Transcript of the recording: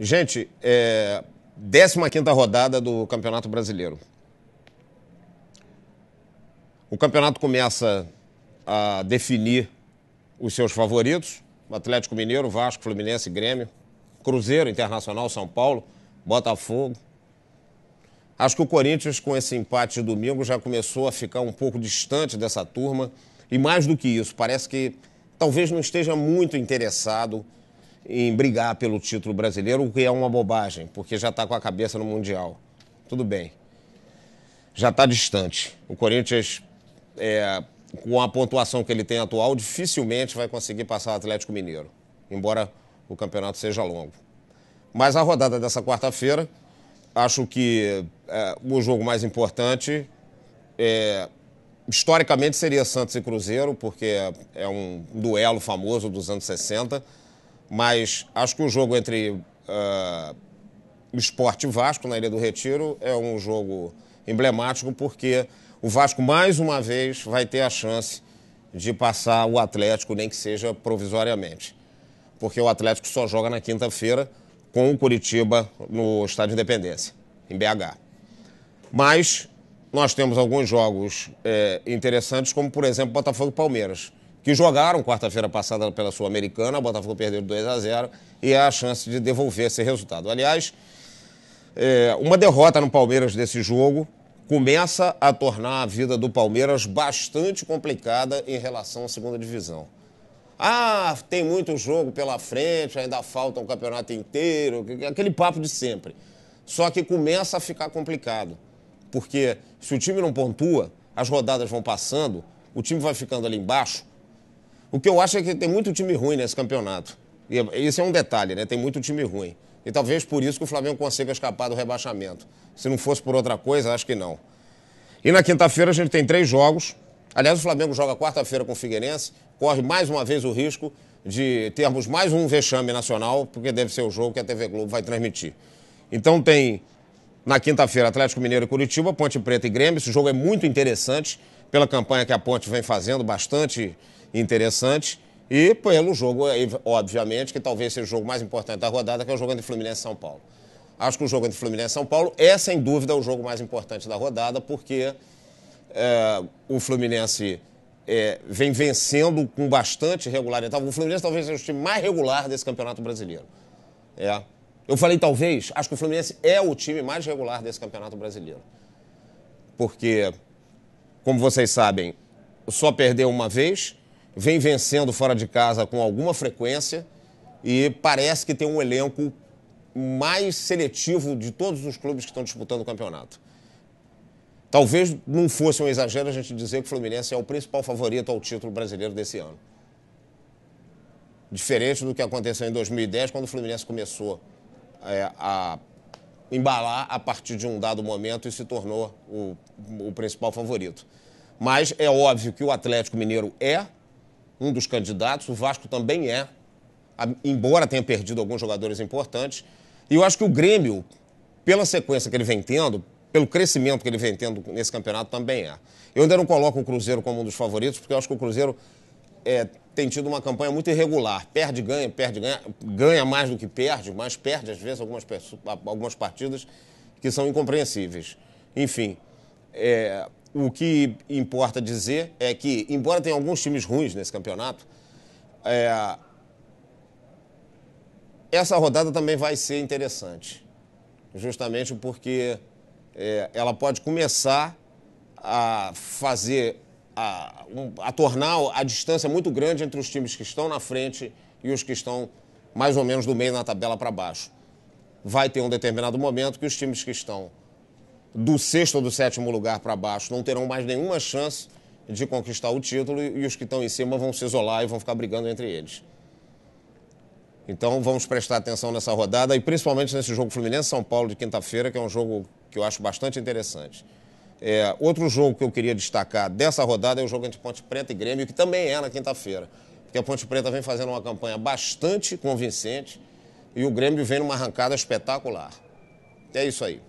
Gente, é, 15 rodada do Campeonato Brasileiro. O campeonato começa a definir os seus favoritos: Atlético Mineiro, Vasco, Fluminense, Grêmio, Cruzeiro, Internacional, São Paulo, Botafogo. Acho que o Corinthians, com esse empate de domingo, já começou a ficar um pouco distante dessa turma. E mais do que isso, parece que talvez não esteja muito interessado em brigar pelo título brasileiro, o que é uma bobagem, porque já está com a cabeça no Mundial. Tudo bem. Já está distante. O Corinthians, é, com a pontuação que ele tem atual, dificilmente vai conseguir passar o Atlético Mineiro, embora o campeonato seja longo. Mas a rodada dessa quarta-feira, acho que é, o jogo mais importante, é, historicamente, seria Santos e Cruzeiro, porque é um duelo famoso dos anos 60 mas acho que o jogo entre uh, ah, Esporte e Vasco na Ilha do Retiro é um jogo emblemático porque o Vasco mais uma vez vai ter a chance de passar o Atlético, nem que seja provisoriamente. Porque o Atlético só joga na quinta-feira com o Curitiba no Estádio Independência, em BH. Mas nós temos alguns jogos é, interessantes, como por exemplo Botafogo e Palmeiras que jogaram quarta-feira passada pela Sul-Americana, o Botafogo perdeu 2 a 0 e há a chance de devolver esse resultado. Aliás, é, uma derrota no Palmeiras desse jogo começa a tornar a vida do Palmeiras bastante complicada em relação à segunda divisão. Ah, tem muito jogo pela frente, ainda falta um campeonato inteiro, aquele papo de sempre. Só que começa a ficar complicado, porque se o time não pontua, as rodadas vão passando, o time vai ficando ali embaixo, o que eu acho é que tem muito time ruim nesse campeonato. E isso é, é um detalhe, né? Tem muito time ruim. E talvez por isso que o Flamengo consiga escapar do rebaixamento. Se não fosse por outra coisa, acho que não. E na quinta-feira a gente tem três jogos. Aliás, o Flamengo joga quarta-feira com o Figueirense, corre mais uma vez o risco de termos mais um vexame nacional, porque deve ser o jogo que a TV Globo vai transmitir. Então tem na quinta-feira Atlético Mineiro e Curitiba, Ponte Preta e Grêmio. Esse jogo é muito interessante pela campanha que a Ponte vem fazendo, bastante interessante, e pelo jogo, obviamente, que talvez seja o jogo mais importante da rodada, que é o jogo entre Fluminense e São Paulo. Acho que o jogo entre Fluminense e São Paulo é, sem dúvida, o jogo mais importante da rodada, porque é, o Fluminense é, vem vencendo com bastante regularidade. O Fluminense talvez seja o time mais regular desse Campeonato Brasileiro. É. Eu falei talvez, acho que o Fluminense é o time mais regular desse Campeonato Brasileiro. Porque como vocês sabem, só perdeu uma vez, vem vencendo fora de casa com alguma frequência e parece que tem um elenco mais seletivo de todos os clubes que estão disputando o campeonato. Talvez não fosse um exagero a gente dizer que o Fluminense é o principal favorito ao título brasileiro desse ano. Diferente do que aconteceu em 2010, quando o Fluminense começou é, a embalar a partir de um dado momento e se tornou o, o principal favorito. Mas é óbvio que o Atlético Mineiro é um dos candidatos, o Vasco também é, embora tenha perdido alguns jogadores importantes. E eu acho que o Grêmio, pela sequência que ele vem tendo, pelo crescimento que ele vem tendo nesse campeonato, também é. Eu ainda não coloco o Cruzeiro como um dos favoritos, porque eu acho que o Cruzeiro é, tem tido uma campanha muito irregular. Perde, ganha, perde, ganha, ganha mais do que perde, mas perde às vezes algumas, algumas partidas que são incompreensíveis. Enfim, é, o que importa dizer é que, embora tenha alguns times ruins nesse campeonato, é, essa rodada também vai ser interessante, justamente porque é, ela pode começar a fazer a, a tornar a distância muito grande entre os times que estão na frente e os que estão mais ou menos do meio na tabela para baixo. Vai ter um determinado momento que os times que estão do sexto ou do sétimo lugar para baixo não terão mais nenhuma chance de conquistar o título e os que estão em cima vão se isolar e vão ficar brigando entre eles. Então vamos prestar atenção nessa rodada e principalmente nesse jogo Fluminense-São Paulo de quinta-feira, que é um jogo que eu acho bastante interessante. É, outro jogo que eu queria destacar dessa rodada é o jogo entre Ponte Preta e Grêmio, que também é na quinta-feira. Porque a Ponte Preta vem fazendo uma campanha bastante convincente e o Grêmio vem numa arrancada espetacular. É isso aí.